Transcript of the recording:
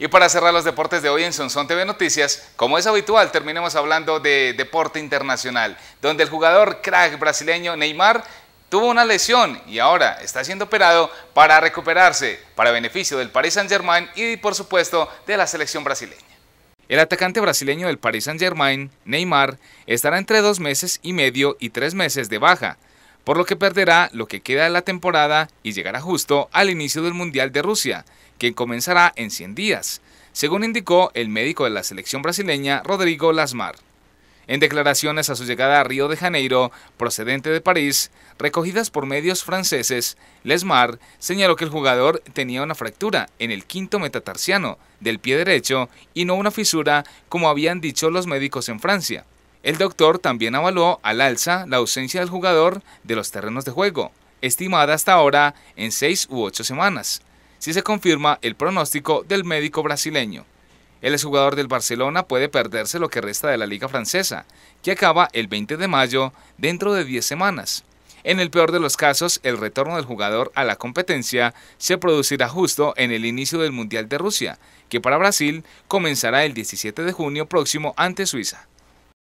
Y para cerrar los deportes de hoy en Sonson TV Noticias, como es habitual, terminemos hablando de deporte internacional, donde el jugador crack brasileño Neymar tuvo una lesión y ahora está siendo operado para recuperarse, para beneficio del Paris Saint-Germain y, por supuesto, de la selección brasileña. El atacante brasileño del Paris Saint-Germain, Neymar, estará entre dos meses y medio y tres meses de baja, por lo que perderá lo que queda de la temporada y llegará justo al inicio del Mundial de Rusia, que comenzará en 100 días, según indicó el médico de la selección brasileña Rodrigo Lasmar. En declaraciones a su llegada a Río de Janeiro, procedente de París, recogidas por medios franceses, Lasmar señaló que el jugador tenía una fractura en el quinto metatarsiano del pie derecho y no una fisura como habían dicho los médicos en Francia. El doctor también avaló al alza la ausencia del jugador de los terrenos de juego, estimada hasta ahora en 6 u 8 semanas, si se confirma el pronóstico del médico brasileño. El exjugador del Barcelona puede perderse lo que resta de la Liga Francesa, que acaba el 20 de mayo dentro de 10 semanas. En el peor de los casos, el retorno del jugador a la competencia se producirá justo en el inicio del Mundial de Rusia, que para Brasil comenzará el 17 de junio próximo ante Suiza.